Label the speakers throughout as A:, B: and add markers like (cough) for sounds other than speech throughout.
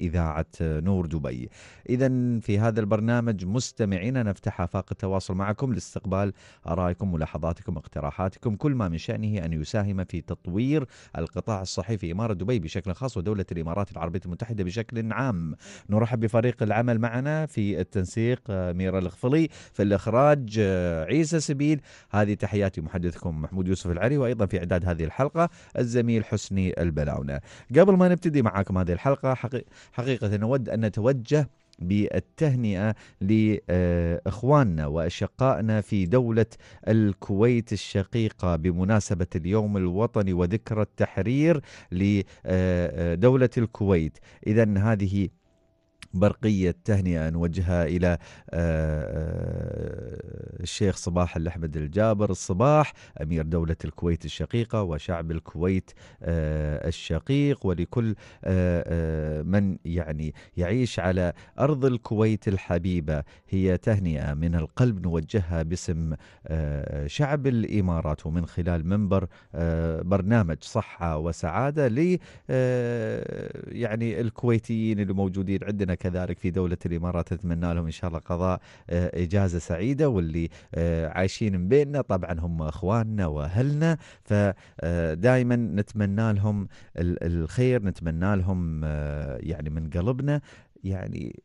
A: إذاعة نور دبي إذا في هذا البرنامج مستمعينا نفتح آفاق التواصل معكم لاستقبال آرائكم ملاحظاتكم اقتراحاتكم كل ما من شأنه أن يساهم في تطوير القطاع الصحي في إمارة دبي بشكل خاص ودولة الإمارات العربية المتحدة بشكل عام نرحب بفريق العمل معنا في التنسيق آه، ميرا الغفلي في الإخراج آه، عيسى سبيل هذه تحياتي محدثكم محمود يوسف العري وأيضا في إعداد هذه الحلقة الزميل حسني البلاونة قبل ما نبتدي معاكم هذه الحلقة حقيقة حقيقة نود أن نتوجه بالتهنئه لاخواننا واشقائنا في دوله الكويت الشقيقه بمناسبه اليوم الوطني وذكرى التحرير لدوله الكويت، اذا هذه برقية تهنئة نوجهها إلى آه، آه، الشيخ صباح الأحمد الجابر الصباح أمير دولة الكويت الشقيقة وشعب الكويت آه، الشقيق ولكل من يعني يعيش على أرض الكويت الحبيبة هي تهنئة من القلب نوجهها باسم شعب الإمارات ومن خلال منبر برنامج صحة وسعادة ل يعني الكويتيين الموجودين عندنا كذلك في دولة الإمارات أتمنى لهم إن شاء الله قضاء آه، إجازة سعيدة واللي آه، عايشين من بيننا طبعا هم إخواننا وأهلنا فدائما آه، نتمنى لهم الخير نتمنى لهم يعني من قلبنا يعني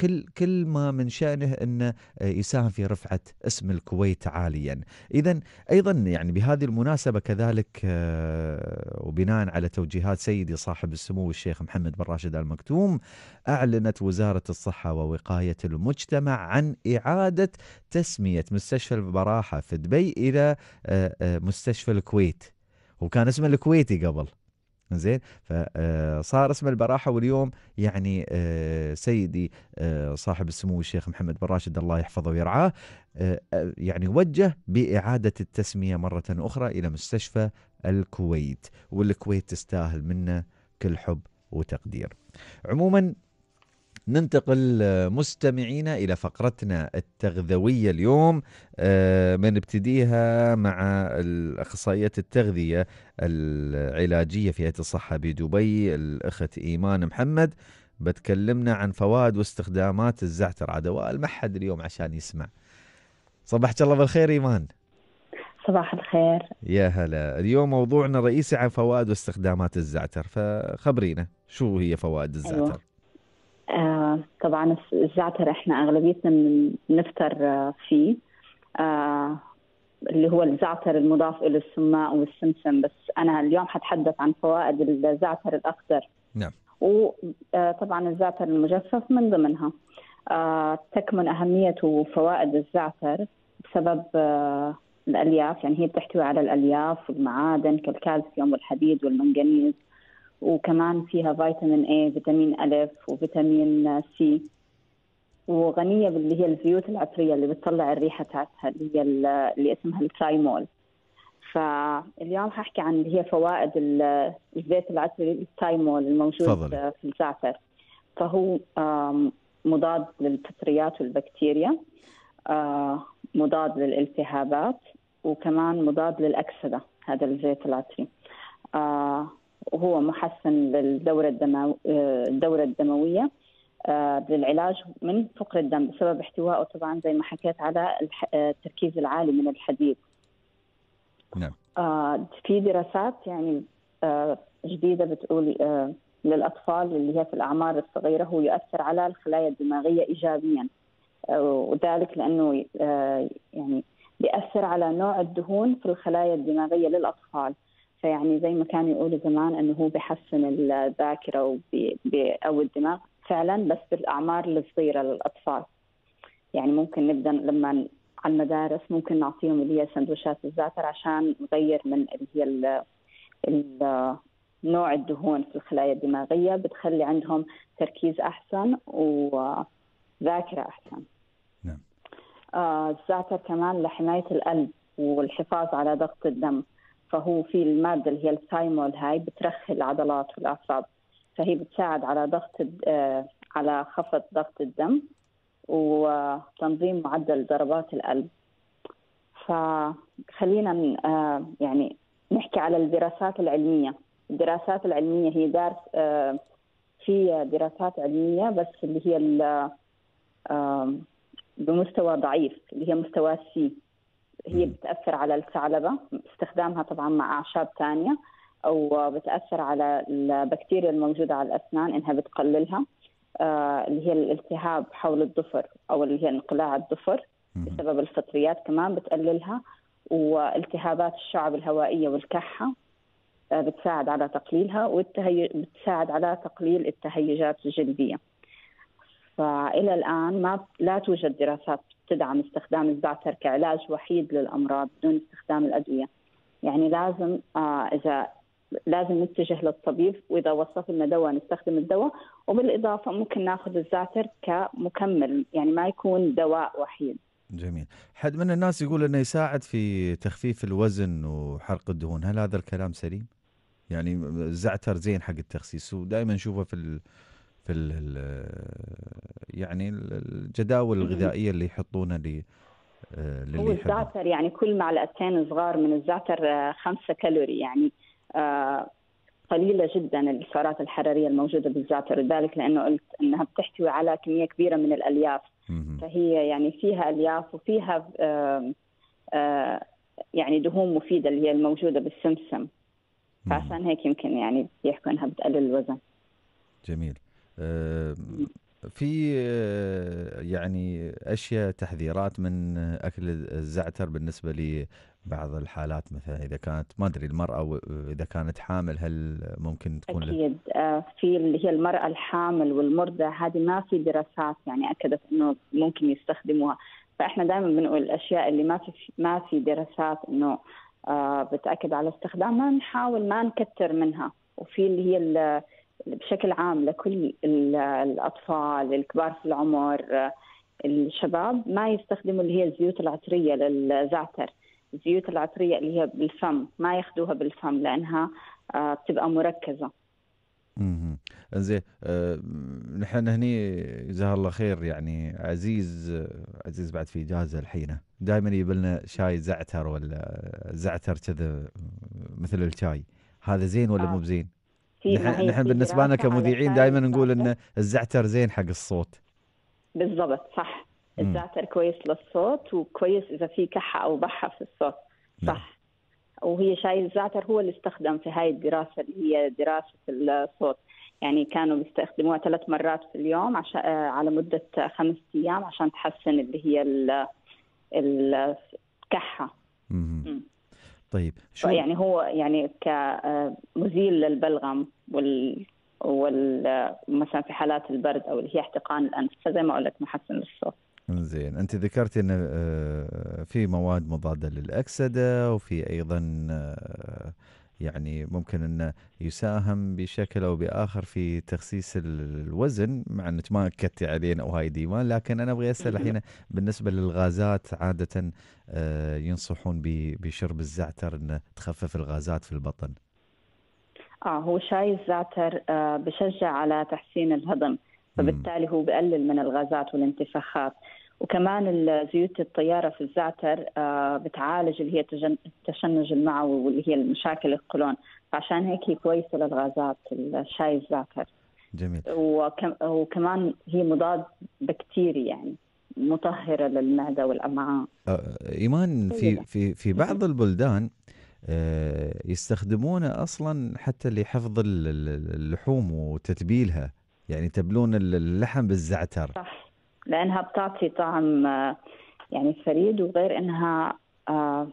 A: كل كل ما من شأنه أنه آه، يساهم في رفعة اسم الكويت عاليا إذا أيضا يعني بهذه المناسبة كذلك آه، وبناء على توجيهات سيدي صاحب السمو الشيخ محمد بن راشد آل مكتوم أعلنت وزارة الصحة ووقاية المجتمع عن إعادة تسمية مستشفى البراحة في دبي إلى آه، مستشفى الكويت وكان اسمه الكويتي قبل زين فصار آه، اسم البراحه واليوم يعني آه، سيدي آه، صاحب السمو الشيخ محمد بن راشد الله يحفظه ويرعاه يعني وجه باعاده التسميه مره اخرى الى مستشفى الكويت والكويت تستاهل منه كل حب وتقدير. عموما ننتقل آه، مستمعينا إلى فقرتنا التغذوية اليوم بنبتديها آه، مع الأخصائية التغذية العلاجية في هيئة الصحة بدبي الأخت إيمان محمد بتكلمنا عن فوائد واستخدامات الزعتر عاد المحد اليوم عشان يسمع صباحك الله بالخير إيمان
B: صباح الخير
A: يا هلا اليوم موضوعنا الرئيسي عن فوائد واستخدامات الزعتر فخبرينا شو هي فوائد أيوه. الزعتر أيوه.
B: آه طبعا الزعتر احنا اغلبيتنا بنفطر آه، فيه آه اللي هو الزعتر المضاف الى السماء والسمسم بس انا اليوم حتحدث عن فوائد الزعتر الاخضر نعم وطبعا آه، الزعتر المجفف من ضمنها آه تكمن اهميه وفوائد الزعتر بسبب آه الالياف يعني هي بتحتوي على الالياف والمعادن كالكالسيوم والحديد والمنغنيز وكمان فيها فيتامين اي فيتامين ألف وفيتامين سي وغنية باللي هي الزيوت العطرية اللي بتطلع الريحة تاعتها اللي هي اللي اسمها الكلايمول فاليوم حاحكي عن اللي هي فوائد الزيت العطري التايمول الموجود فضل. في الزعتر فهو مضاد للفطريات والبكتيريا آه، مضاد للالتهابات وكمان مضاد للأكسدة هذا الزيت العطري آه، وهو محسن للدورة الدمو... آه، الدورة الدموية آه، للعلاج من فقر الدم بسبب احتوائه طبعا زي ما حكيت على آه، التركيز العالي من الحديد. نعم. في دراسات يعني جديدة بتقول للأطفال اللي هي في الأعمار الصغيرة هو يؤثر على الخلايا الدماغية إيجابيا وذلك لأنه يعني بيأثر على نوع الدهون في الخلايا الدماغية للأطفال فيعني زي ما كانوا يقولوا زمان انه هو بحسن الذاكره وبي او الدماغ فعلا بس بالاعمار الصغيره للاطفال يعني ممكن نبدا لما على المدارس ممكن نعطيهم اللي هي سندويشات الزعتر عشان نغير من اللي هي ال ال نوع الدهون في الخلايا الدماغيه بتخلي عندهم تركيز احسن وذاكره احسن. نعم. آه الزعتر كمان لحمايه القلب والحفاظ على ضغط الدم. فهو في المادة اللي هي الثايمول هاي بترخي العضلات والأعصاب فهي بتساعد على ضغط آه، على خفض ضغط الدم وتنظيم معدل ضربات القلب فخلينا آه، يعني نحكي على الدراسات العلمية الدراسات العلمية هي دارس آه، في دراسات علمية بس اللي هي بمستوى ضعيف اللي هي مستوى السي هي بتأثر على الثعلبة استخدامها طبعا مع أعشاب ثانية أو بتأثر على البكتيريا الموجودة على الأسنان إنها بتقللها آه، اللي هي الالتهاب حول الظفر أو اللي هي انقلاع الظفر بسبب الفطريات كمان بتقللها والتهابات الشعب الهوائية والكحة آه، بتساعد على تقليلها والتهي... بتساعد على تقليل التهيجات الجلدية فإلى الآن ما لا توجد دراسات تدعم استخدام الزعتر كعلاج وحيد للامراض بدون استخدام الادويه يعني لازم آه، اذا لازم نتجه للطبيب واذا وصف لنا دواء نستخدم الدواء وبالاضافه ممكن ناخذ الزعتر كمكمل يعني ما يكون دواء وحيد
A: جميل حد من الناس يقول انه يساعد في تخفيف الوزن وحرق الدهون هل هذا الكلام سليم يعني الزعتر زين حق التخسيس ودائما نشوفه في في الـ الـ يعني الجداول الغذائيه اللي يحطونها لي آه، للي هو الزعتر
B: يعني كل معلقتين صغار من الزعتر آه، خمسة كالوري يعني آه، قليله جدا السعرات الحراريه الموجوده بالزعتر لذلك لانه قلت انها بتحتوي على كميه كبيره من الالياف فهي يعني فيها الياف وفيها يعني دهون مفيده اللي هي الموجوده بالسمسم فعشان هيك يمكن يعني بيحكوا انها بتقلل الوزن
A: جميل آه، في آه، يعني اشياء تحذيرات من اكل الزعتر بالنسبه لبعض الحالات مثلا اذا كانت ما ادري المراه اذا كانت حامل هل ممكن تكون اكيد
B: آه، في اللي هي المراه الحامل والمرضع هذه ما في دراسات يعني اكدت انه ممكن يستخدموها فاحنا دائما بنقول الاشياء اللي ما في ما في دراسات انه بتاكد على استخدامها نحاول ما نكثر منها وفي اللي هي بشكل عام لكل الأطفال الكبار في العمر الشباب ما يستخدموا اللي هي الزيوت العطرية للزعتر الزيوت العطرية اللي هي بالفم ما ياخذوها بالفم لأنها آه، بتبقى مركزة
A: اها زين آه، نحن هني جزاه الله خير يعني عزيز عزيز بعد في اجازه الحين دائما يجيب لنا شاي زعتر ولا زعتر كذا مثل الشاي هذا زين ولا آه. مو بزين؟ في نحن بالنسبه لنا كمذيعين دائما نقول ان الزعتر زين حق الصوت
B: بالضبط صح الزعتر كويس للصوت وكويس اذا في كحه او بحه في الصوت نعم. صح نعم. وهي شاي الزعتر هو اللي استخدم في هاي الدراسه اللي هي دراسه الصوت يعني كانوا بيستخدموها ثلاث مرات في اليوم عشان آه، على مده خمس ايام عشان تحسن اللي هي الكحه طيب شو طيب، يعني هو يعني كمزيل آه، للبلغم وال وال آه، مثلا في حالات البرد او اللي هي احتقان الانف فزي ما قلت محسن للصوت
A: زين انت ذكرت ان آه، في مواد مضاده للاكسده وفي ايضا يعني ممكن انه يساهم بشكل او باخر في تخسيس الوزن مع انك ما اكدتي علينا وهاي ديما لكن انا ابغى اسال إيه. الحين بالنسبه للغازات عاده آه، ينصحون بشرب الزعتر انه تخفف الغازات في البطن.
B: اه هو شاي الزعتر آه، بشجع على تحسين الهضم فبالتالي هو بقلل من الغازات والانتفاخات وكمان زيوت الطيارة في الزعتر آه، بتعالج اللي هي التشنج المعوي واللي هي المشاكل القولون فعشان هيك هي كويسة للغازات الشاي الزعتر جميل وكمان هي مضاد بكتيري يعني مطهرة للمعدة والأمعاء
A: آه، إيمان طيب. في في في بعض البلدان آه، يستخدمونه أصلا حتى لحفظ اللحوم وتتبيلها يعني تبلون اللحم بالزعتر صح
B: لأنها بتعطي طعم آه، يعني فريد وغير أنها آه،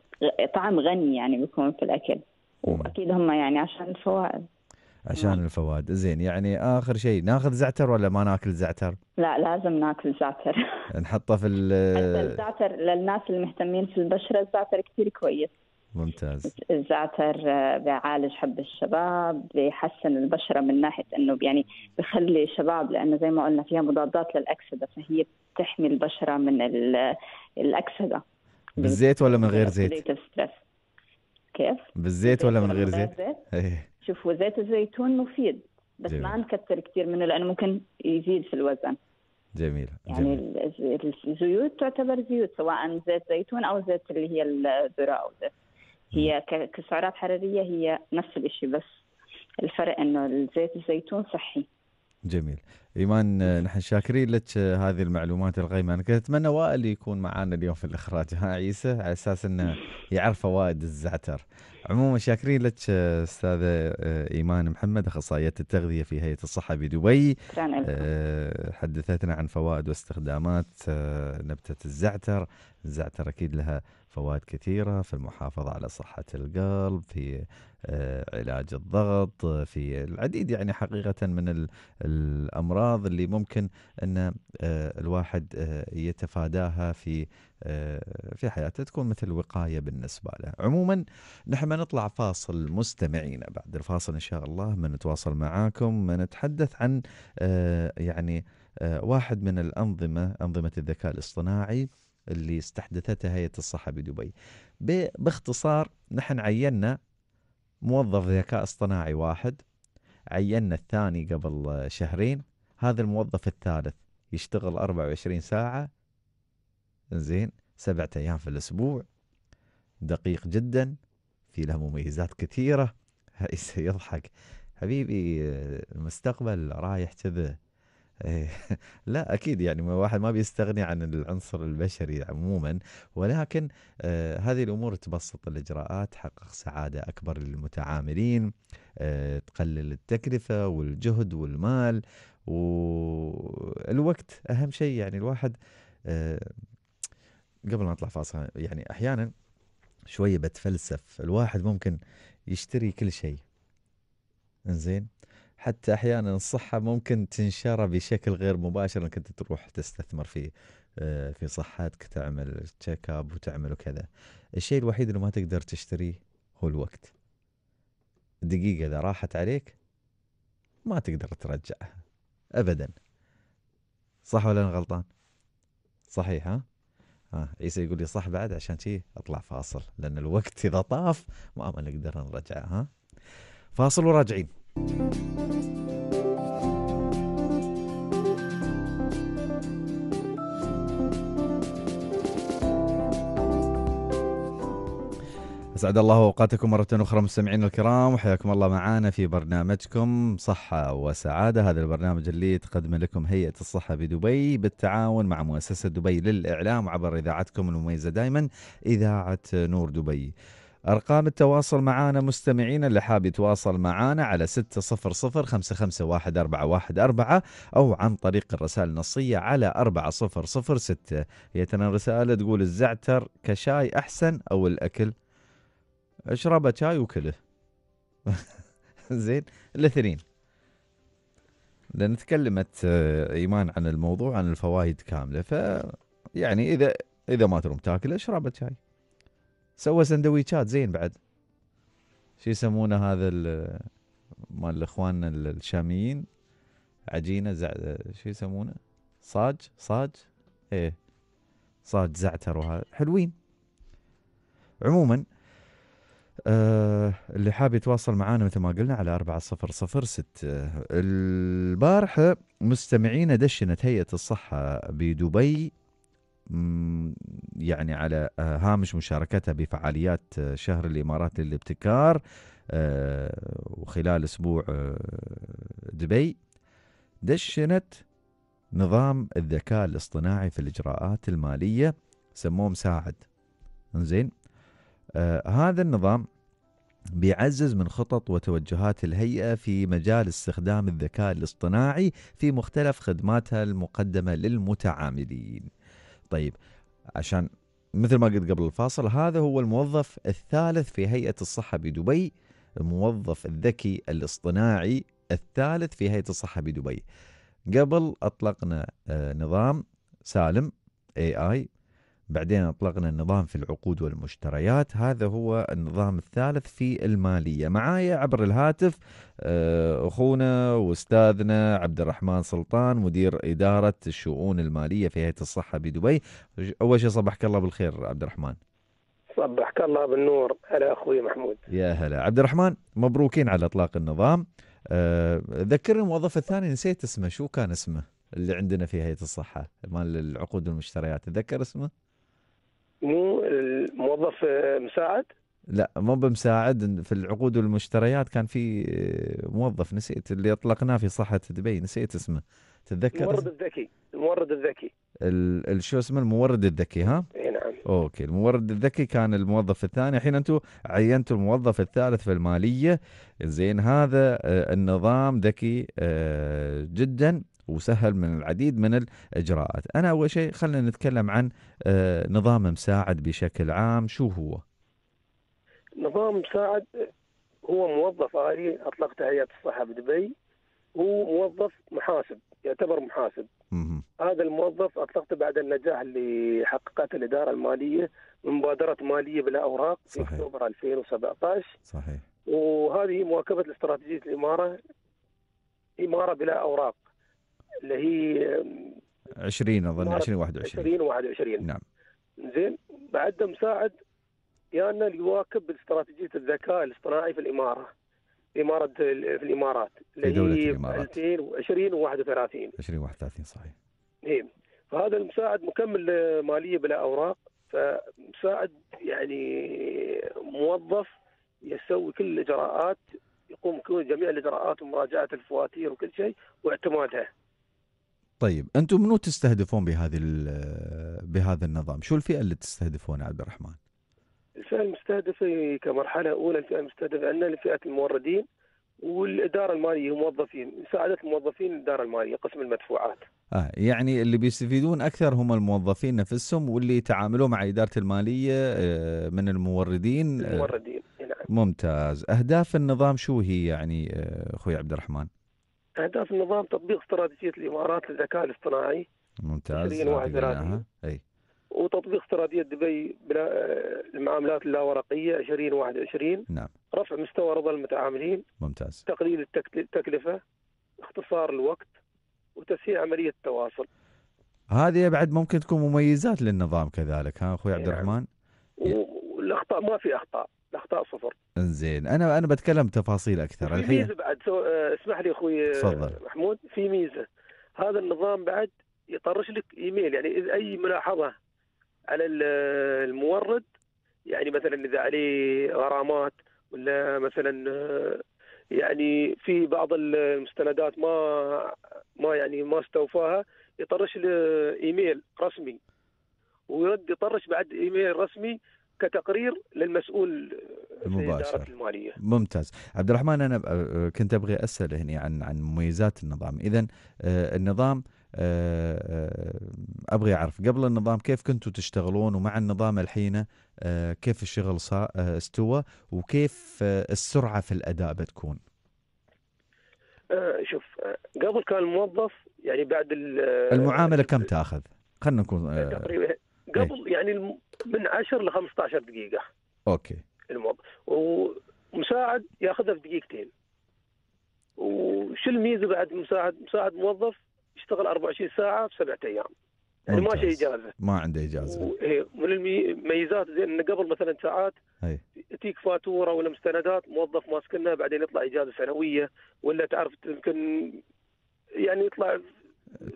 B: طعم غني يعني بيكون في الأكل وأكيد هم يعني عشان الفوائد
A: عشان نعم. الفوائد زين يعني اخر شيء ناخذ زعتر ولا ما ناكل زعتر؟
B: لا لازم ناكل زعتر
A: نحطه في ال
B: الزعتر للناس المهتمين في البشره الزعتر كثير كويس
A: ممتاز
B: الزعتر آه، بيعالج حب الشباب بيحسن البشره من ناحيه انه يعني بخلي شباب لانه زي ما قلنا فيها مضادات للاكسده فهي بتحمي البشره من الاكسده
A: بالزيت ولا من غير زيت؟ كيف؟ بالزيت ولا من غير (laughs) زيت؟
B: شوفوا زيت الزيتون مفيد بس جميل. ما نكثر كثير منه لانه ممكن يزيد في الوزن جميل يعني الزيوت تعتبر زيوت سواء زيت زيتون او زيت اللي هي الذره او زيت هي كسعرات حراريه هي نفس الشيء بس الفرق انه زيت الزيتون صحي
A: جميل ايمان آه، نحن شاكرين لك آه، هذه المعلومات القيمه انا كنت اتمنى وائل يكون معانا اليوم في الاخراج ها عيسى على اساس انه يعرف فوائد الزعتر عموما شاكرين لك آه، استاذه ايمان محمد اخصائيه التغذيه في هيئه الصحه بدبي حدثتنا عن فوائد واستخدامات نبته الزعتر الزعتر اكيد لها فوائد كثيره في المحافظه على صحه القلب في آه، علاج الضغط آه، في العديد يعني حقيقة من الأمراض اللي ممكن أن آه، الواحد يتفاداها في في حياته تكون مثل وقاية بالنسبة له عموما نحن نطلع فاصل مستمعينا بعد الفاصل إن شاء الله بنتواصل معاكم نتحدث عن يعني واحد من الأنظمة أنظمة الذكاء الاصطناعي اللي استحدثتها هيئة الصحة بدبي باختصار نحن عينا موظف ذكاء اصطناعي واحد عينا الثاني قبل شهرين هذا الموظف الثالث يشتغل 24 ساعة زين سبعة أيام في الأسبوع دقيق جدا في له مميزات كثيرة (laughs) يضحك حبيبي المستقبل رايح كذا إيه. (laughs) لا اكيد يعني واحد ما بيستغني عن العنصر البشري عموما ولكن آه، هذه الامور تبسط الاجراءات تحقق سعاده اكبر للمتعاملين آه، تقلل التكلفه والجهد والمال والوقت اهم شيء يعني الواحد آه، قبل ما اطلع فاصل يعني احيانا شويه بتفلسف الواحد ممكن يشتري كل شيء زين حتى احيانا الصحه ممكن تنشرها بشكل غير مباشر انك انت تروح تستثمر في آه، في صحتك تعمل تشيك اب وتعمل وكذا الشيء الوحيد اللي ما تقدر تشتريه هو الوقت دقيقة إذا راحت عليك ما تقدر ترجعها أبدا صح ولا أنا غلطان صحيح ها آه عيسى يقول لي صح بعد عشان شي أطلع فاصل لأن الوقت إذا طاف ما نقدر نرجعه ها فاصل وراجعين اسعد الله اوقاتكم مره اخرى مستمعينا الكرام وحياكم الله معنا في برنامجكم صحه وسعاده هذا البرنامج اللي تقدمه لكم هيئه الصحه بدبي بالتعاون مع مؤسسه دبي للاعلام عبر اذاعتكم المميزه دائما اذاعه نور دبي. أرقام التواصل معنا مستمعينا اللي حاب يتواصل معنا على 600 أو عن طريق الرسائل النصية على 4006 هي ترى الرسالة تقول الزعتر كشاي أحسن أو الأكل اشربه شاي وكله (laughs) زين الاثنين لأن تكلمت آه، إيمان عن الموضوع عن الفوائد كاملة ف يعني إذا إذا ما تروم تاكل اشربه شاي سوى سندويتشات زين بعد شو يسمونه هذا مال اخواننا الشاميين عجينه زع... شو يسمونه صاج صاج ايه صاج زعتر وهذا حلوين عموما آه اللي حاب يتواصل معانا مثل ما قلنا على أربعة صفر صفر ست البارحة مستمعينا دشنت هيئة الصحة بدبي يعني على آه، هامش مشاركتها بفعاليات آه، شهر الامارات للابتكار آه، وخلال اسبوع دبي دشنت نظام الذكاء الاصطناعي في الاجراءات الماليه سموه مساعد زين هذا النظام بيعزز من خطط وتوجهات الهيئه في مجال استخدام الذكاء الاصطناعي في مختلف خدماتها المقدمه للمتعاملين طيب عشان مثل ما قلت قبل الفاصل هذا هو الموظف الثالث في هيئة الصحة بدبي الموظف الذكي الاصطناعي الثالث في هيئة الصحة بدبي قبل أطلقنا آه، نظام سالم AI بعدين أطلقنا النظام في العقود والمشتريات هذا هو النظام الثالث في المالية معايا عبر الهاتف آه، أخونا وأستاذنا عبد الرحمن سلطان مدير إدارة الشؤون المالية في هيئة الصحة بدبي أول شيء صبحك الله بالخير عبد الرحمن
C: صبحك الله بالنور هلا أخوي محمود
A: يا هلا عبد الرحمن مبروكين على إطلاق النظام آه، ذكرني الموظف الثاني نسيت اسمه شو كان اسمه اللي عندنا في هيئة الصحة مال العقود والمشتريات تذكر اسمه
C: مو الموظف آه، مساعد
A: لا مو بمساعد في العقود والمشتريات كان في آه، موظف نسيت اللي اطلقناه في صحه دبي نسيت اسمه تتذكر المورد
C: الذكي المورد الذكي
A: شو اسمه المورد الذكي ها؟ اي نعم اوكي المورد الذكي كان الموظف الثاني الحين انتم عينتوا الموظف الثالث في الماليه زين هذا آه، النظام ذكي جدا وسهل من العديد من الإجراءات أنا أول شيء خلينا نتكلم عن آه، نظام مساعد بشكل عام شو هو
C: نظام مساعد هو موظف آلي أطلقته هيئة الصحة بدبي هو موظف محاسب يعتبر محاسب مم. هذا الموظف أطلقته بعد النجاح اللي حققته الإدارة المالية من مبادرة مالية بلا أوراق في أكتوبر 2017 صحيح وهذه مواكبة لاستراتيجية الإمارة إمارة بلا أوراق اللي هي
A: 20 اظن 2021
C: 2021 نعم زين بعدها مساعد يانا يعني يواكب استراتيجيه الذكاء الاصطناعي في الاماره اماره في الامارات اللي في دوله هي الامارات 2020 و31
A: 2031 صحيح
C: إي فهذا المساعد مكمل ماليه بلا اوراق فمساعد يعني موظف يسوي كل الاجراءات يقوم جميع الاجراءات ومراجعه الفواتير وكل شيء واعتمادها
A: طيب انتم منو تستهدفون بهذه بهذا النظام؟ شو الفئه اللي تستهدفونها عبد الرحمن؟
C: الفئه المستهدفه كمرحله اولى الفئه المستهدفه عندنا فئه الموردين والاداره الماليه الموظفين مساعده الموظفين الاداره الماليه قسم المدفوعات.
A: اه يعني اللي بيستفيدون اكثر هم الموظفين نفسهم واللي يتعاملوا مع اداره الماليه آه، من الموردين آه، الموردين نعم. ممتاز، اهداف النظام شو هي يعني آه، اخوي عبد الرحمن؟
C: أهداف النظام تطبيق استراتيجية الإمارات للذكاء الاصطناعي
A: ممتاز أي
C: وتطبيق استراتيجية دبي للمعاملات آه، اللاورقية 2021 نعم رفع مستوى رضا المتعاملين ممتاز تقليل التكلفة اختصار الوقت وتسهيل عملية التواصل
A: هذه بعد ممكن تكون مميزات للنظام كذلك ها اخوي إيه، نعم. عبد الرحمن
C: نعم. الاخطاء ما في اخطاء الاخطاء صفر
A: زين انا انا بتكلم تفاصيل اكثر في الحين ميزه
C: بعد سو... آه، اسمح لي اخوي صدر. آه، محمود في ميزه هذا النظام بعد يطرش لك ايميل يعني اذا اي ملاحظه على آه، المورد يعني مثلا اذا عليه غرامات ولا مثلا يعني في بعض المستندات ما ما يعني ما استوفاها يطرش له ايميل رسمي ويرد يطرش بعد ايميل رسمي كتقرير للمسؤول
A: مباشرة المالية ممتاز عبد الرحمن أنا أه، كنت أبغي أسأل هنا عن عن مميزات النظام إذا أه، النظام أه، ابغى اعرف قبل النظام كيف كنتوا تشتغلون ومع النظام الحين كيف الشغل استوى وكيف السرعه في الاداء بتكون؟
C: شوف قبل كان الموظف يعني بعد المعامله
A: كم تاخذ؟ خلينا نكون تقريبا
C: قبل أي. يعني من 10 ل 15 دقيقه اوكي الموضوع ومساعد ياخذها في دقيقتين وش الميزه بعد مساعد مساعد موظف يشتغل 24 ساعه في سبعة ايام يعني ما ماشي اجازه
A: ما عنده اجازه و...
C: إيه، من الميزات زي انه قبل مثلا ساعات تجيك فاتوره ولا مستندات موظف ماسكنها بعدين يطلع اجازه سنويه ولا تعرف يمكن يعني يطلع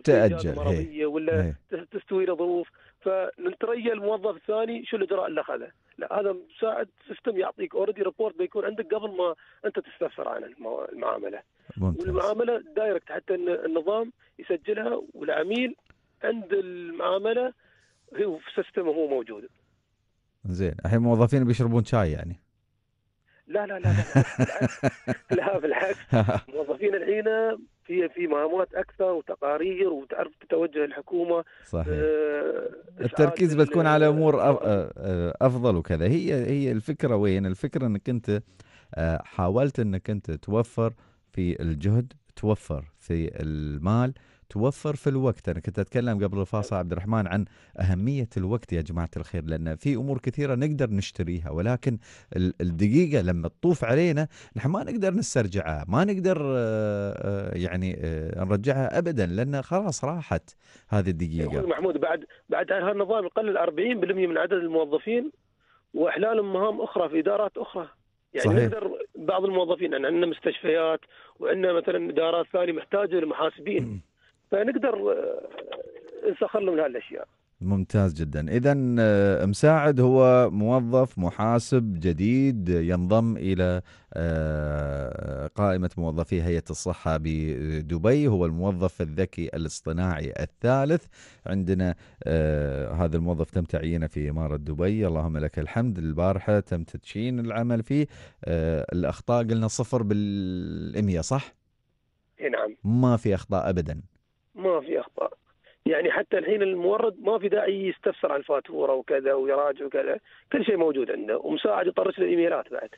B: تاجل مرضيه
C: ولا تستوي له ظروف فنتريا الموظف الثاني شو الاجراء اللي اخذه؟ لا هذا مساعد سيستم يعطيك اوريدي ريبورت بيكون عندك قبل ما انت تستفسر عن المعامله. ممتاز. والمعامله دايركت حتى النظام يسجلها والعميل عند المعامله هو في سيستمه هو موجود.
A: زين الحين الموظفين بيشربون شاي يعني.
C: لا لا لا لا, (laughs) لا بالعكس الموظفين (laughs) الحين هي في مهامات اكثر وتقارير وتعرف توجه الحكومه صحيح آه،
A: التركيز بتكون على امور آه، افضل وكذا هي هي الفكره وين الفكره انك انت آه، حاولت انك انت توفر في الجهد توفر في المال توفر في الوقت انا كنت اتكلم قبل الفاصل عبد الرحمن عن اهميه الوقت يا جماعه الخير لان في امور كثيره نقدر نشتريها ولكن الدقيقه لما تطوف علينا نحن ما نقدر نسترجعها ما نقدر آه، آه، يعني آه، نرجعها ابدا لان خلاص راحت هذه الدقيقه إيه
C: محمود بعد بعد هالنظام يقلل 40% من عدد الموظفين واحلالهم مهام اخرى في ادارات اخرى يعني صحيح. نقدر بعض الموظفين يعني عندنا مستشفيات وعندنا مثلا ادارات ثانيه محتاجه لمحاسبين (clears throat) فنقدر نسخر آه، من هالاشياء
A: ممتاز جدا اذا آه، مساعد هو موظف محاسب جديد ينضم الى آه، قائمه موظفي هيئه الصحه بدبي هو الموظف الذكي الاصطناعي الثالث عندنا هذا الموظف تم تعيينه في اماره دبي اللهم لك الحمد البارحه تم تدشين العمل فيه الاخطاء قلنا صفر بالمية صح نعم ما في اخطاء ابدا
C: ما في اخطاء يعني حتى الحين المورد ما في داعي يستفسر عن فاتوره وكذا ويراجع وكذا كل شيء موجود عنده ومساعد يطرش له بعد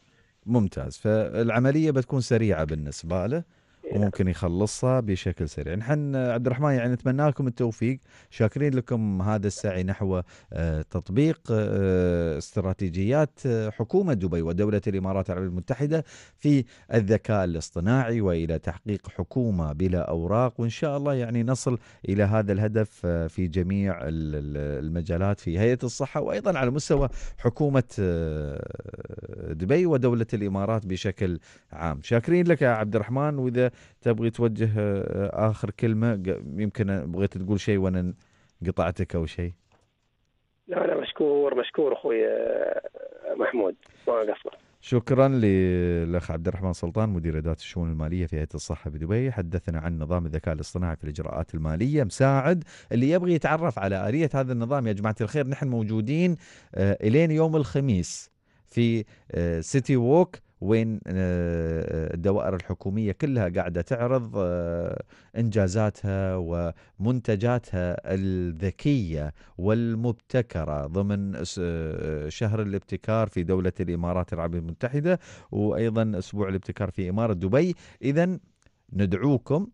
A: ممتاز فالعمليه بتكون سريعه بالنسبه له وممكن يخلصها بشكل سريع نحن عبد الرحمن يعني نتمنى لكم التوفيق شاكرين لكم هذا السعي نحو آه، تطبيق آه، استراتيجيات آه، حكومة دبي ودولة الإمارات العربية المتحدة في الذكاء الاصطناعي وإلى تحقيق حكومة بلا أوراق وإن شاء الله يعني نصل إلى هذا الهدف في جميع المجالات في هيئة الصحة وأيضا على مستوى حكومة دبي ودولة الإمارات بشكل عام شاكرين لك يا عبد الرحمن وإذا تبغي توجه آه، اخر كلمه يمكن بغيت تقول شيء وانا قطعتك او شيء
C: لا لا مشكور مشكور اخوي آه، محمود ما
A: قصر شكرا للاخ عبد الرحمن سلطان مدير اداره الشؤون الماليه في هيئه الصحه بدبي حدثنا عن نظام الذكاء الاصطناعي في الاجراءات الماليه مساعد اللي يبغي يتعرف على اليه هذا النظام يا جماعه الخير نحن موجودين آه، الين يوم الخميس في سيتي ووك وين آه، آه، الدوائر الحكومية كلها قاعدة تعرض آه، إنجازاتها ومنتجاتها الذكية والمبتكرة ضمن شهر الابتكار في دولة الإمارات العربية المتحدة وأيضا أسبوع الابتكار في إمارة دبي إذا ندعوكم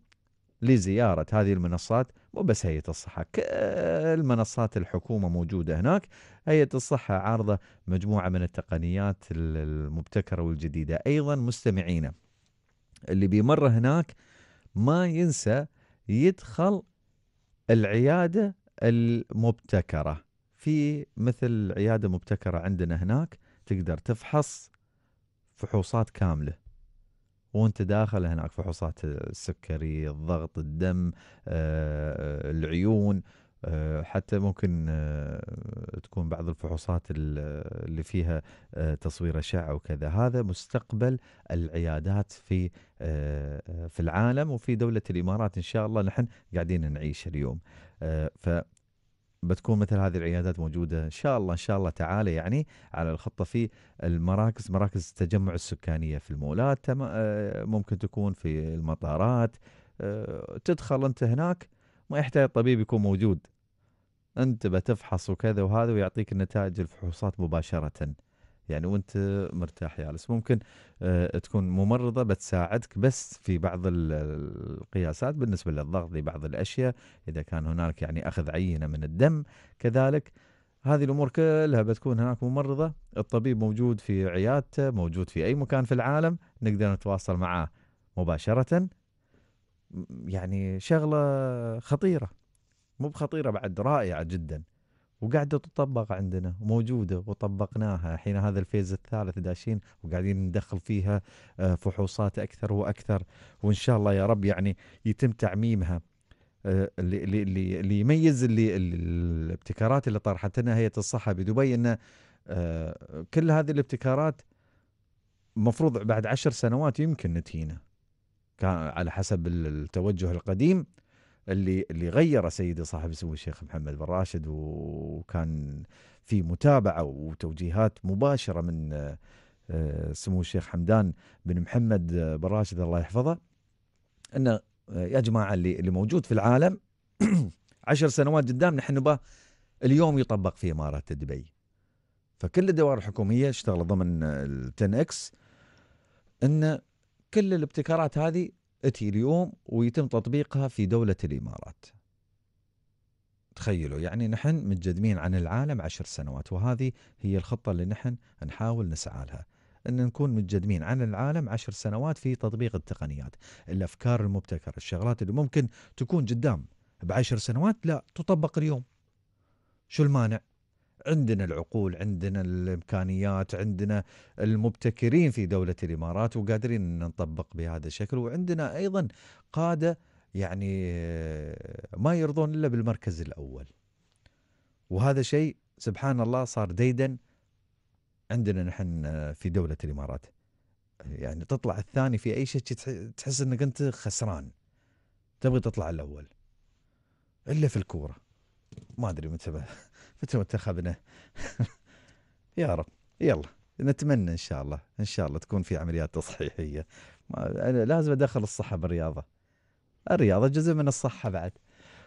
A: لزيارة هذه المنصات مو بس هيئة الصحة كل منصات الحكومة موجودة هناك هيئة الصحة عارضة مجموعة من التقنيات المبتكرة والجديدة أيضا مستمعينا اللي بيمر هناك ما ينسى يدخل العيادة المبتكرة في مثل عيادة مبتكرة عندنا هناك تقدر تفحص فحوصات كاملة وانت داخل هناك فحوصات السكري الضغط الدم آه، العيون آه، حتى ممكن آه، تكون بعض الفحوصات اللي فيها تصوير اشعه وكذا هذا مستقبل العيادات في في العالم وفي دوله الامارات ان شاء الله نحن قاعدين نعيش اليوم ف بتكون مثل هذه العيادات موجوده ان شاء الله ان شاء الله تعالى يعني على الخطه في المراكز مراكز التجمع السكانيه في المولات آه، ممكن تكون في المطارات آه، تدخل انت هناك ما يحتاج الطبيب يكون موجود انت بتفحص وكذا وهذا ويعطيك النتائج الفحوصات مباشره يعني وانت مرتاح يا بس ممكن آه، تكون ممرضه بتساعدك بس في بعض القياسات بالنسبه للضغط لبعض الاشياء اذا كان هناك يعني اخذ عينه من الدم كذلك هذه الامور كلها بتكون هناك ممرضه الطبيب موجود في عيادته موجود في اي مكان في العالم نقدر نتواصل معاه مباشره يعني شغله خطيره مو بخطيره بعد رائعه جدا وقاعده تطبق عندنا وموجوده وطبقناها الحين هذا الفيز الثالث داشين وقاعدين ندخل فيها آه، فحوصات اكثر واكثر وان شاء الله يا رب يعني يتم تعميمها آه، اللي اللي اللي يميز اللي الابتكارات اللي طرحت لنا هيئه الصحه بدبي ان آه، كل هذه الابتكارات مفروض بعد عشر سنوات يمكن نتينا على حسب التوجه القديم اللي اللي غيره سيدي صاحب سمو الشيخ محمد بن راشد وكان في متابعه وتوجيهات مباشره من آه، سمو الشيخ حمدان بن محمد بن راشد الله يحفظه انه آه، يا جماعه اللي اللي موجود في العالم (clears throat) عشر سنوات قدام نحن نبغى اليوم يطبق في اماره دبي. فكل الدوائر الحكوميه اشتغلت ضمن ال 10 اكس ان كل الابتكارات هذه اليوم ويتم تطبيقها في دولة الإمارات تخيلوا يعني نحن متجدمين عن العالم عشر سنوات وهذه هي الخطة اللي نحن نحاول نسعى لها أن نكون متجدمين عن العالم عشر سنوات في تطبيق التقنيات الأفكار المبتكرة الشغلات اللي ممكن تكون قدام بعشر سنوات لا تطبق اليوم شو المانع عندنا العقول عندنا الامكانيات عندنا المبتكرين في دوله الامارات وقادرين ان نطبق بهذا الشكل وعندنا ايضا قاده يعني آه، ما يرضون الا بالمركز الاول وهذا شيء سبحان الله صار ديدا عندنا نحن آه، في دوله الامارات يعني تطلع الثاني في اي شيء تحس انك انت خسران تبغي تطلع الاول الا في الكوره ما ادري متى اتخذنا (laughs) يا رب يلا نتمنى ان شاء الله ان شاء الله تكون في عمليات تصحيحيه انا لازم ادخل الصحه بالرياضه الرياضه جزء من الصحه بعد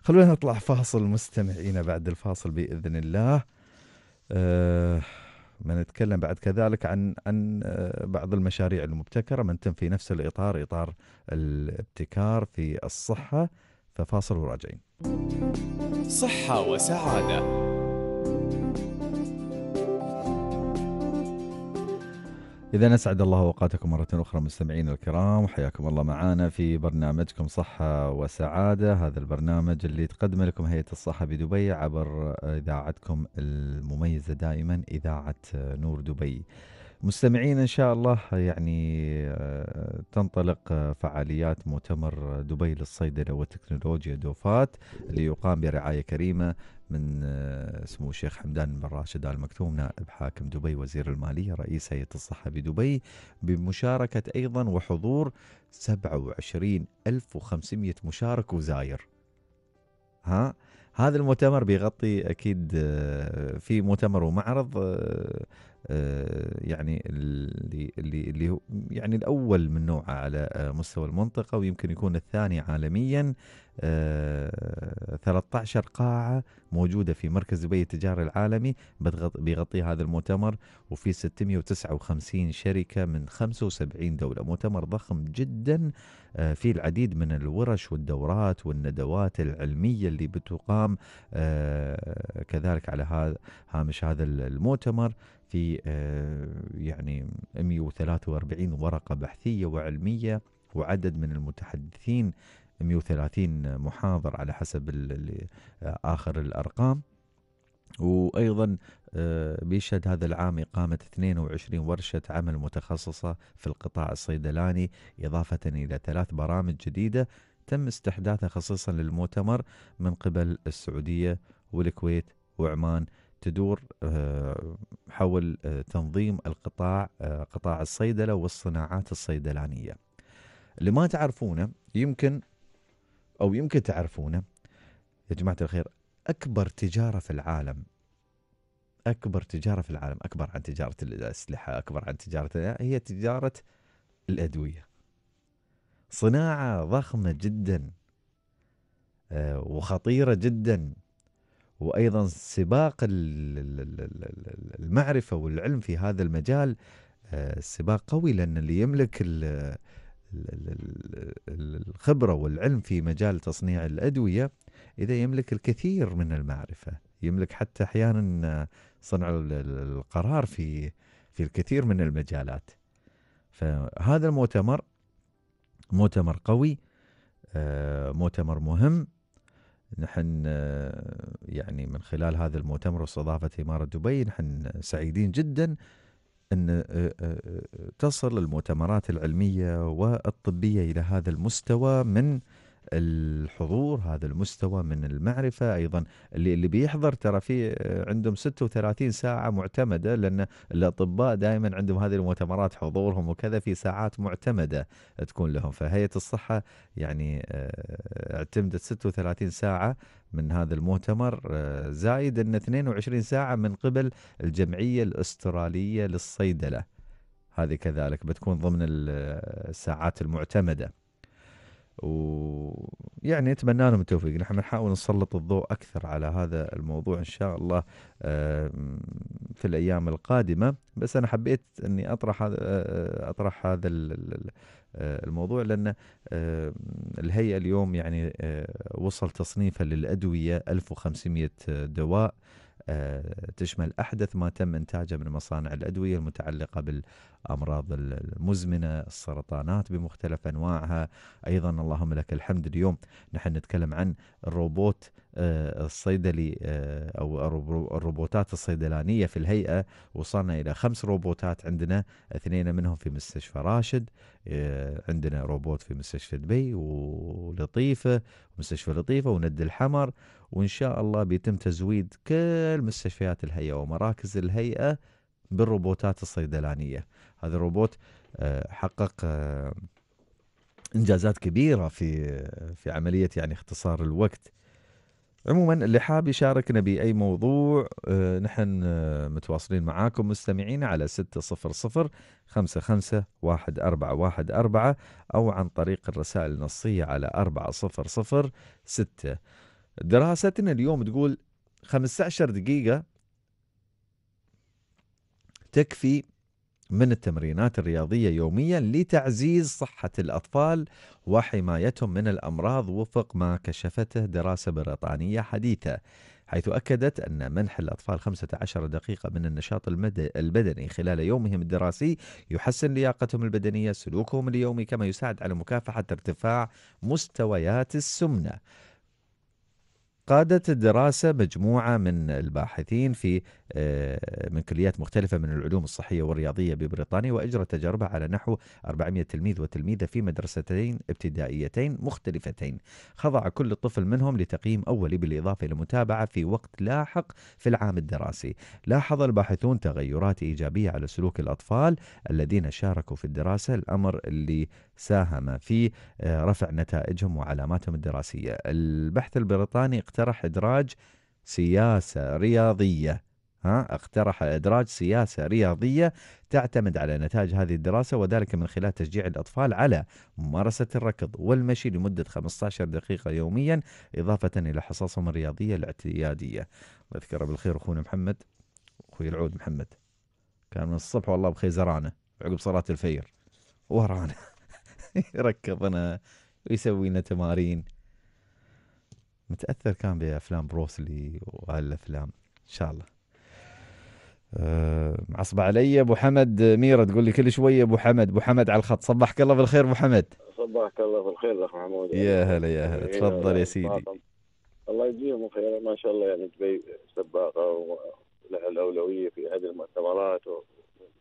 A: خلونا نطلع فاصل مستمعينا بعد الفاصل باذن الله أه ما نتكلم بعد كذلك عن عن آه، بعض المشاريع المبتكره من تم في نفس الاطار اطار الابتكار في الصحه ففاصل وراجعين صحه وسعاده إذا أسعد الله أوقاتكم مرة أخرى مستمعينا الكرام وحياكم الله معنا في برنامجكم صحة وسعادة هذا البرنامج اللي تقدم لكم هيئة الصحة بدبي عبر إذاعتكم المميزة دائما إذاعة نور دبي مستمعين إن شاء الله يعني آه، تنطلق فعاليات مؤتمر دبي للصيدلة والتكنولوجيا دوفات اللي يقام برعاية كريمة من آه، سمو الشيخ حمدان بن راشد آل مكتوم نائب حاكم دبي وزير المالية رئيس هيئة الصحة بدبي بمشاركة أيضا وحضور 27500 مشارك وزاير ها هذا المؤتمر بيغطي أكيد آه، في مؤتمر ومعرض آه، آه، يعني اللي اللي اللي هو يعني الاول من نوعه على آه، مستوى المنطقه ويمكن يكون الثاني عالميا 13 آه، قاعه موجوده في مركز دبي التجاري العالمي بيغطي هذا المؤتمر وفي 659 شركه من 75 دوله مؤتمر ضخم جدا في العديد من الورش والدورات والندوات العلميه اللي بتقام كذلك على هامش هذا المؤتمر في آه، يعني 143 ورقة بحثية وعلمية وعدد من المتحدثين 130 محاضر على حسب آخر الأرقام وأيضا آه، بيشهد هذا العام إقامة 22 ورشة عمل متخصصة في القطاع الصيدلاني إضافة إلى ثلاث برامج جديدة تم استحداثها خصيصا للمؤتمر من قبل السعودية والكويت وعمان تدور آه، حول آه، تنظيم القطاع آه، قطاع الصيدلة والصناعات الصيدلانية اللي ما تعرفونه يمكن أو يمكن تعرفونه يا جماعة الخير أكبر تجارة في العالم أكبر تجارة في العالم أكبر عن تجارة الأسلحة أكبر عن تجارة هي تجارة الأدوية صناعة ضخمة جدا وخطيرة جدا وايضا سباق المعرفه والعلم في هذا المجال آه، سباق قوي لان اللي يملك الخبره والعلم في مجال تصنيع الادويه اذا يملك الكثير من المعرفه يملك حتى احيانا آه، صنع القرار في في الكثير من المجالات فهذا المؤتمر مؤتمر قوي آه، مؤتمر مهم نحن آه، يعني من خلال هذا المؤتمر واستضافة إمارة دبي نحن سعيدين جدا أن آه، آه، تصل المؤتمرات العلمية والطبية إلى هذا المستوى من الحضور هذا المستوى من المعرفة أيضا اللي, اللي بيحضر ترى في آه، عندهم 36 ساعة معتمدة لأن الأطباء دائما عندهم هذه المؤتمرات حضورهم وكذا في ساعات معتمدة تكون لهم فهيئة الصحة يعني آه، اعتمدت 36 ساعة من هذا المؤتمر آه، زائد أن 22 ساعة من قبل الجمعية الأسترالية للصيدلة هذه كذلك بتكون ضمن الساعات المعتمده ويعني اتمنى لهم التوفيق نحن نحاول نسلط الضوء اكثر على هذا الموضوع ان شاء الله في الايام القادمه بس انا حبيت اني اطرح هذا آه، آه، اطرح هذا آه، الموضوع لان الهيئه اليوم يعني وصل تصنيفها للادويه 1500 دواء آه، تشمل أحدث ما تم إنتاجه من مصانع الأدوية المتعلقة بالأمراض المزمنة السرطانات بمختلف أنواعها أيضا اللهم لك الحمد اليوم نحن نتكلم عن الروبوت آه، الصيدلي آه، أو الروبوتات الصيدلانية في الهيئة وصلنا إلى خمس روبوتات عندنا اثنين منهم في مستشفى راشد آه، عندنا روبوت في مستشفى دبي ولطيفة مستشفى لطيفة وند الحمر وإن شاء الله بيتم تزويد كل مستشفيات الهيئة ومراكز الهيئة بالروبوتات الصيدلانية هذا الروبوت آه، حقق آه، انجازات كبيره في في عمليه يعني اختصار الوقت عموما اللي حاب يشاركنا باي موضوع آه، نحن آه، متواصلين معاكم مستمعين على 600 551414 او عن طريق الرسائل النصيه على 4006 دراستنا اليوم تقول 15 دقيقه تكفي من التمرينات الرياضية يوميا لتعزيز صحة الأطفال وحمايتهم من الأمراض وفق ما كشفته دراسة بريطانية حديثة حيث أكدت أن منح الأطفال 15 دقيقة من النشاط البدني خلال يومهم الدراسي يحسن لياقتهم البدنية سلوكهم اليومي كما يساعد على مكافحة ارتفاع مستويات السمنة قادت الدراسة مجموعة من الباحثين في آه، من كليات مختلفة من العلوم الصحية والرياضية ببريطانيا وأجرى تجربة على نحو 400 تلميذ وتلميذة في مدرستين ابتدائيتين مختلفتين خضع كل طفل منهم لتقييم أولي بالإضافة إلى متابعة في وقت لاحق في العام الدراسي لاحظ الباحثون تغيرات إيجابية على سلوك الأطفال الذين شاركوا في الدراسة الأمر اللي ساهم في آه، رفع نتائجهم وعلاماتهم الدراسية البحث البريطاني اقترح إدراج سياسة رياضية ها اقترح إدراج سياسة رياضية تعتمد على نتائج هذه الدراسة وذلك من خلال تشجيع الأطفال على ممارسة الركض والمشي لمدة 15 دقيقة يوميا إضافة إلى حصصهم الرياضية الاعتيادية أذكر بالخير أخونا محمد أخوي العود محمد كان من الصبح والله بخيزرانه عقب صلاه الفير ورانا (laughs) يركضنا ويسوي لنا تمارين متاثر كان بافلام بروسلي وهالافلام ان شاء الله أه معصب علي ابو حمد ميره تقول لي كل شويه ابو حمد ابو حمد على الخط صبحك الله بالخير ابو حمد
D: صبحك الله بالخير اخ محمود يا
A: هلا يا هلا يعني تفضل يا يعني سيدي
D: الله يجزيهم خير ما شاء الله يعني دبي سباقه ولها الاولويه في هذه المؤتمرات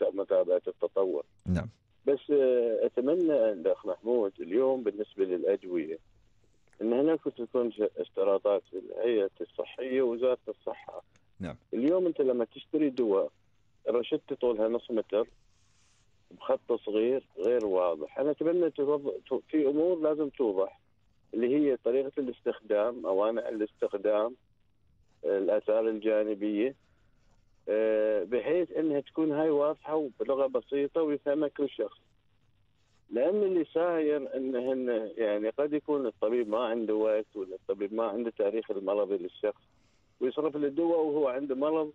D: ومتابعه التطور نعم بس آه، اتمنى الاخ محمود اليوم بالنسبه للادويه ان هناك تكون اشتراطات الهيئه الصحيه ووزاره الصحه نعم اليوم انت لما تشتري دواء رشدت طولها نص متر بخط صغير غير واضح انا اتمنى في امور لازم توضح اللي هي طريقه الاستخدام اوانع الاستخدام آه، الاثار الجانبيه آه، بحيث انها تكون هاي واضحه وبلغه بسيطه ويفهمها كل شخص. لان اللي صاير انه يعني قد يكون الطبيب ما عنده وقت ولا الطبيب ما عنده تاريخ المرضي للشخص ويصرف له الدواء وهو عنده مرض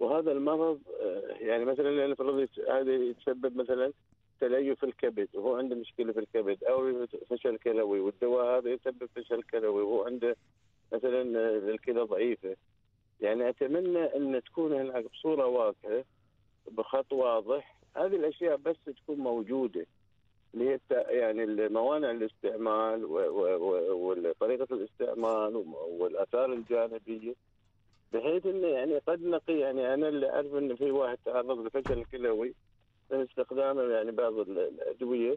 D: وهذا المرض آه، يعني مثلا نفرض هذا يتسبب مثلا تليف الكبد وهو عنده مشكله في الكبد او فشل كلوي والدواء هذا يسبب فشل كلوي وهو عنده مثلا آه، الكلى ضعيفه يعني اتمنى ان تكون هناك بصوره واضحه بخط واضح هذه الاشياء بس تكون موجوده اللي هي يعني الموانع الاستعمال وطريقه الاستعمال والاثار الجانبيه بحيث انه يعني قد نقي يعني انا اللي اعرف انه في واحد تعرض لفشل كلوي من استخدامه يعني بعض الادويه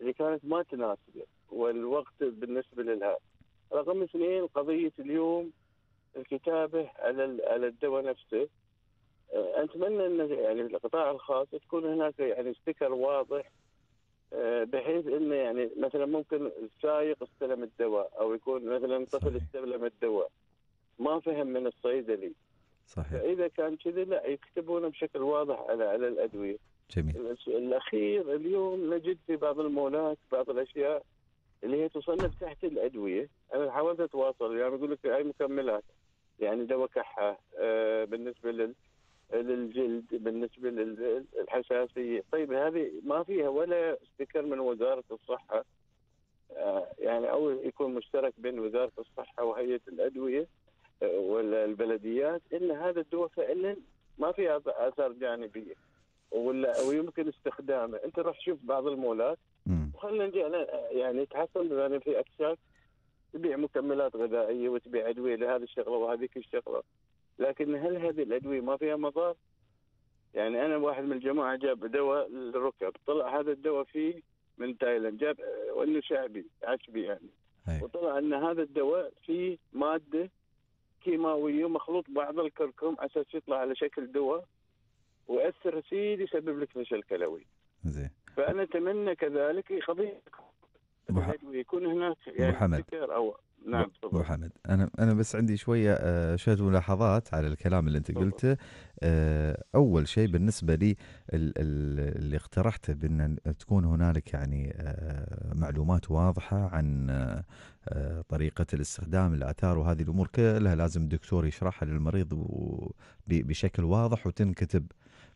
D: اللي كانت ما تناسبه والوقت بالنسبه لها. رقم اثنين قضيه اليوم الكتابه على على الدواء نفسه آه، اتمنى ان يعني القطاع الخاص تكون هناك يعني ستيكر واضح آه، بحيث انه يعني مثلا ممكن السائق استلم الدواء او يكون مثلا طفل استلم الدواء ما فهم من الصيدلي صحيح فاذا كان كذا لا يكتبونه بشكل واضح على على الادويه جميل الاخير اليوم نجد في بعض المولات بعض الاشياء اللي هي تصنف تحت الادويه انا حاولت اتواصل يعني يقول لك اي مكملات يعني ده آه بالنسبه لل للجلد بالنسبه للحساسيه، طيب هذه ما فيها ولا استكر من وزاره الصحه آه، يعني او يكون مشترك بين وزاره الصحه وهيئه الادويه آه والبلديات الا هذا الدواء فعلا ما فيها اثار جانبيه ولا ويمكن استخدامه، انت راح شوف بعض المولات وخلينا يعني تحصل يعني في اكشاك تبيع مكملات غذائيه وتبيع ادويه لهذه الشغله وهذيك الشغله لكن هل هذه الادويه ما فيها مضار؟ يعني انا واحد من الجماعه جاب دواء للركب طلع هذا الدواء فيه من تايلاند جاب وانه شعبي عشبي يعني وطلع ان هذا الدواء فيه ماده كيماويه مخلوط بعض الكركم على اساس يطلع على شكل دواء واثر فيه يسبب لك فشل كلوي زين فانا اتمنى كذلك يخضيك هناك يعني ابو حمد او نعم
A: ابو حمد انا انا بس عندي شويه آه، شويه ملاحظات على الكلام اللي انت قلته آه، اول شيء بالنسبه لي اللي اقترحته بان تكون هنالك يعني آه، معلومات واضحه عن طريقة الاستخدام الآثار وهذه الأمور كلها لازم الدكتور يشرحها للمريض بشكل واضح وتنكتب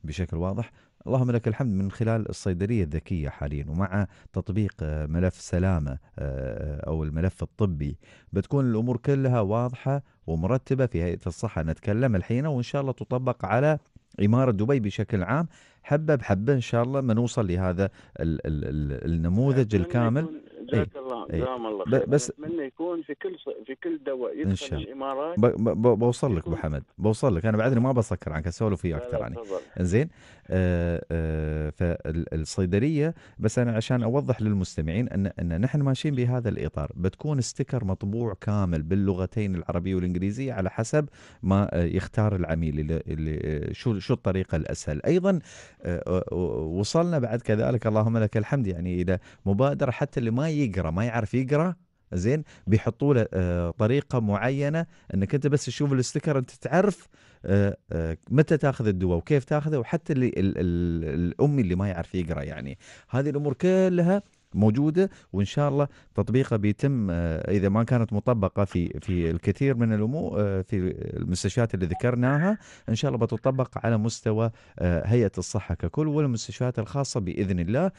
A: بشكل واضح اللهم لك الحمد من خلال الصيدليه الذكيه حاليا ومع تطبيق آه، ملف سلامه آه، آه، او الملف الطبي بتكون الامور كلها واضحه ومرتبه في هيئه الصحه نتكلم الحين وان شاء الله تطبق على إمارة دبي بشكل عام حبة بحبة إن شاء الله ما نوصل لهذا النموذج الكامل إيه. جزاك الله إيه. جزاهم الله خير بس اتمنى
D: يكون في كل في كل دواء يدخل إن شاء الله. الامارات ب...
A: ب... بوصل لك ابو حمد بوصل لك انا بعدني ما بسكر عنك اسولف فيه اكثر يعني زين آه آه فالصيدليه بس انا عشان اوضح للمستمعين ان ان نحن ماشيين بهذا الاطار بتكون ستيكر مطبوع كامل باللغتين العربيه والانجليزيه على حسب ما آه، يختار العميل اللي, اللي آه، شو شو الطريقه الاسهل ايضا آه،, آه وصلنا بعد كذلك اللهم لك الحمد يعني الى مبادره حتى اللي ما يقرا ما يعرف يقرا زين بيحطوا له آه، طريقه معينه انك انت بس تشوف الاستيكر انت تعرف آه، آه، متى تاخذ الدواء وكيف تاخذه وحتى اللي الام اللي ما يعرف يقرا يعني هذه الامور كلها موجوده وان شاء الله تطبيقها بيتم آه، اذا ما كانت مطبقه في في الكثير من الامور آه، في المستشفيات اللي ذكرناها ان شاء الله بتطبق على مستوى آه، هيئه الصحه ككل والمستشفيات الخاصه باذن الله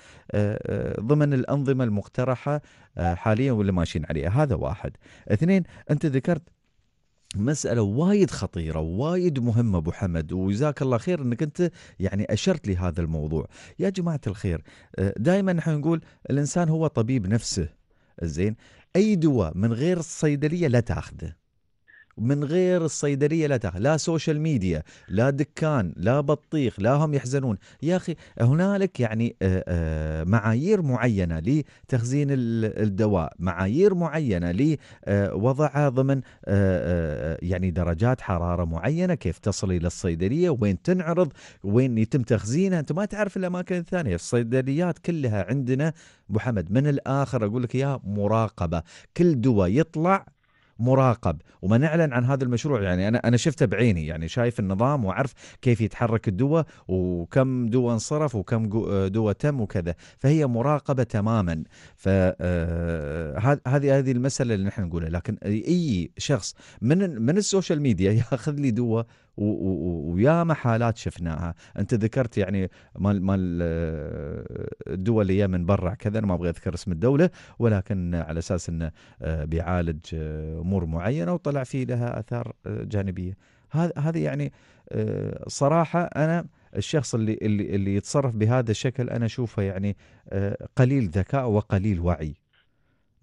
A: ضمن الانظمه المقترحه حاليا واللي ماشيين عليها هذا واحد اثنين انت ذكرت مسألة وايد خطيرة وايد مهمة أبو حمد وجزاك الله خير أنك أنت يعني أشرت لي هذا الموضوع يا جماعة الخير آه، دائما نحن نقول الإنسان هو طبيب نفسه زين أي دواء من غير الصيدلية لا تأخذه من غير الصيدليه لا تاخذ لا سوشيال ميديا لا دكان لا بطيخ لا هم يحزنون يا اخي هنالك يعني آه، آه، معايير معينه لتخزين الدواء معايير معينه لوضعها آه، ضمن يعني درجات حراره معينه كيف تصل الى الصيدليه وين تنعرض وين يتم تخزينها انت ما تعرف الاماكن الثانيه الصيدليات كلها عندنا محمد حمد من الاخر اقول لك اياها مراقبه كل دواء يطلع مراقب وما نعلن عن هذا المشروع يعني انا انا شفته بعيني يعني شايف النظام واعرف كيف يتحرك الدواء وكم دواء انصرف وكم آه، دواء تم وكذا فهي مراقبه تماما فهذه آه، هذه المساله اللي نحن نقولها لكن اي شخص من من السوشيال ميديا (laughs) ياخذ لي دواء وياما حالات شفناها انت ذكرت يعني مال مال آه، الدول اللي من برا كذا انا ما ابغى اذكر اسم الدوله ولكن على اساس انه آه، بيعالج آه، امور معينه وطلع فيه لها اثار جانبيه هذا هذا يعني صراحه انا الشخص اللي اللي اللي يتصرف بهذا الشكل انا اشوفه يعني قليل ذكاء وقليل وعي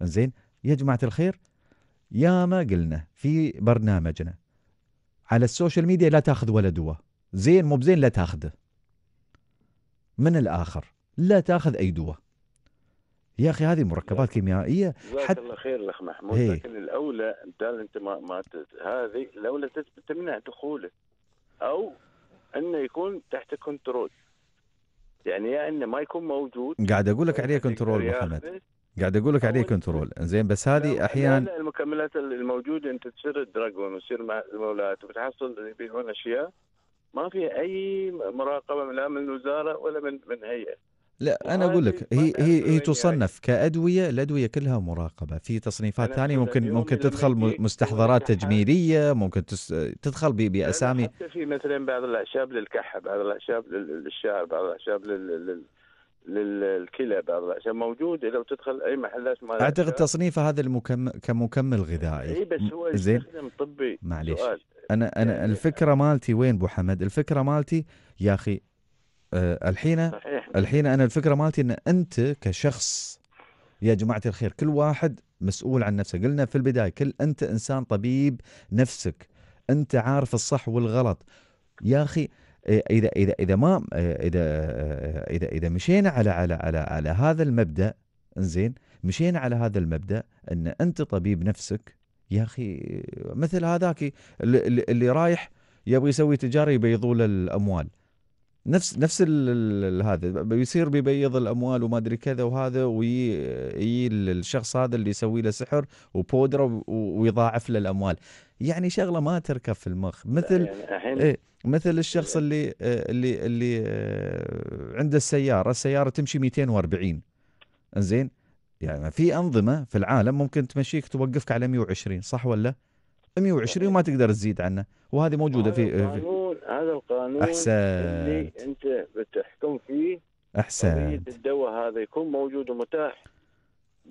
A: زين يا جماعه الخير ياما قلنا في برنامجنا على السوشيال ميديا لا تاخذ ولا دواء زين مو بزين لا تاخذه من الاخر لا تاخذ اي دواء يا اخي هذه مركبات كيميائيه حتى
D: الله خير الاخ محمود هي. إيه. لكن الاولى انت ما ما هذه الاولى تمنع دخوله او انه يكون تحت كنترول يعني يا انه ما يكون موجود قاعد
A: اقول لك عليه كنترول محمد قاعد اقول لك عليه كنترول زين بس هذه احيانا
D: المكملات الموجوده انت تصير الدراجون وتصير مع المولات وتحصل يبيعون اشياء ما في اي مراقبه لا من الوزاره ولا من من هيئه
A: لا انا اقول لك هي هي هي تصنف كادويه الادويه كلها مراقبه في تصنيفات ثانيه ممكن ممكن تدخل مستحضرات تجميليه ممكن تدخل باسامي حتى
D: في مثلا بعض الاعشاب للكحه بعض الاعشاب للشعر بعض الاعشاب لل للكلى عشان موجود لو تدخل اي محلات ما اعتقد
A: تصنيفه هذا المكمل كمكمل غذائي اي بس هو زين
D: طبي معليش سؤال.
A: انا انا يعني الفكره مالتي وين ابو حمد الفكره مالتي يا اخي أه الحين صحيح. الحين انا الفكره مالتي ان انت كشخص يا جماعه الخير كل واحد مسؤول عن نفسه قلنا في البدايه كل انت انسان طبيب نفسك انت عارف الصح والغلط يا اخي اذا اذا اذا ما اذا اذا اذا مشينا على على على على هذا المبدا انزين مشينا على هذا المبدا ان انت طبيب نفسك يا اخي مثل هذاك اللي, اللي رايح يبغى يسوي تجاره يبيضوا له الاموال نفس نفس هذا بيصير بيبيض الاموال وما ادري كذا وهذا ويجي الشخص هذا اللي يسوي له سحر وبودره ويضاعف له الاموال يعني شغله ما تركب في المخ مثل يعني إيه مثل الشخص إيه. آه، اللي اللي اللي آه، عنده السياره السياره تمشي 240 زين يعني في انظمه في العالم ممكن تمشيك توقفك على 120 صح ولا 120 وما تقدر تزيد عنه وهذه موجوده في هذا آه، القانون هذا القانون احسنت اللي
D: انت بتحكم فيه
A: احسنت
D: الدواء هذا يكون موجود ومتاح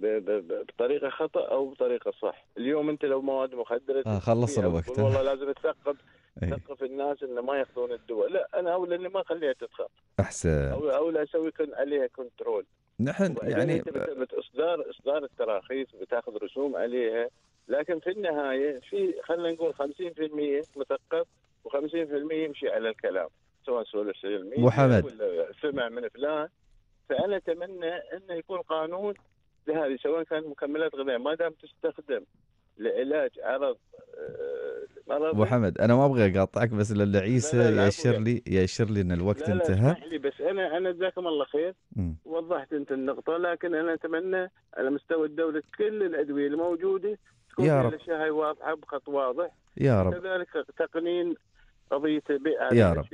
D: بطريقه خطا او بطريقه صح اليوم انت لو مواد مخدره آه خلص الوقت والله لازم تثقف (laughs) إيه. ثقف الناس انه ما ياخذون الدواء لا انا اولى اني ما اخليها تدخل
A: احسن اولى
D: اسوي كن عليها كنترول
A: نحن يعني,
D: يعني اصدار اصدار التراخيص بتاخذ رسوم عليها لكن في النهايه في خلينا نقول 50% مثقف و50% يمشي على الكلام سواء سولف محمد ولا سمع من فلان فانا اتمنى انه يكون قانون لهذه سواء كانت مكملات غذائيه ما دام تستخدم لعلاج عرض آه، مرض ابو حمد
A: انا ما ابغى اقاطعك بس لان عيسى ياشر لي ياشر لي ان الوقت لا لا انتهى
D: لي بس انا انا جزاكم الله خير وضحت انت النقطه لكن انا اتمنى على مستوى الدوله كل الادويه الموجوده
A: تكون يا رب الاشياء
D: هاي واضحه بخط واضح يا رب كذلك تقنين قضيه البيئه يا رب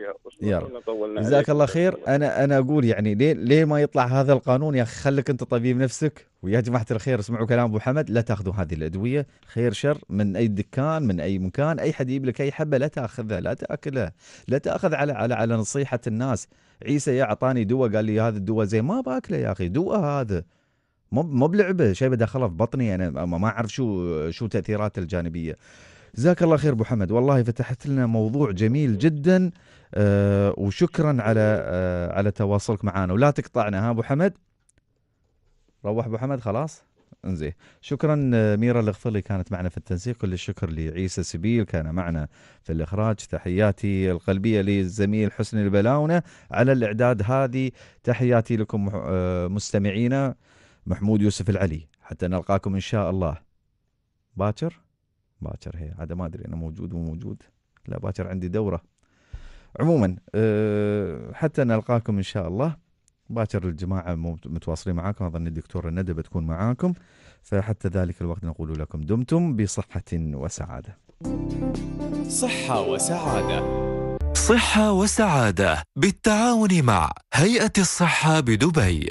D: يا رب جزاك الله
A: خير انا انا اقول يعني ليه ليه ما يطلع هذا القانون يا اخي خليك انت طبيب نفسك ويا جماعه الخير اسمعوا كلام ابو حمد لا تاخذوا هذه الادويه خير شر من اي دكان من اي مكان اي حد يجيب لك اي حبه لا تاخذها لا تاكلها لا تاخذ على على على نصيحه الناس عيسى يا اعطاني دواء قال لي هذا الدواء زي ما باكله يا اخي دواء هذا مو مو بلعبه شيء بدخله في بطني انا ما اعرف شو شو تاثيراته الجانبيه جزاك الله خير ابو حمد والله فتحت لنا موضوع جميل جدا آه وشكرا على آه على تواصلك معنا ولا تقطعنا ها ابو حمد روح ابو حمد خلاص انزين شكرا آه، ميرا الغفلي كانت معنا في التنسيق كل الشكر لعيسى سبيل كان معنا في الاخراج تحياتي القلبيه للزميل حسن البلاونه على الاعداد هذه تحياتي لكم آه، مستمعينا محمود يوسف العلي حتى نلقاكم ان شاء الله باكر باكر هي عاد ما ادري انا موجود مو موجود لا باكر عندي دوره عموما آه، حتى نلقاكم ان شاء الله باكر الجماعه متواصلين معاكم اظن الدكتوره ندى بتكون معاكم فحتى ذلك الوقت نقول لكم دمتم بصحه وسعاده. صحه وسعاده. صحة وسعادة بالتعاون مع هيئة الصحة بدبي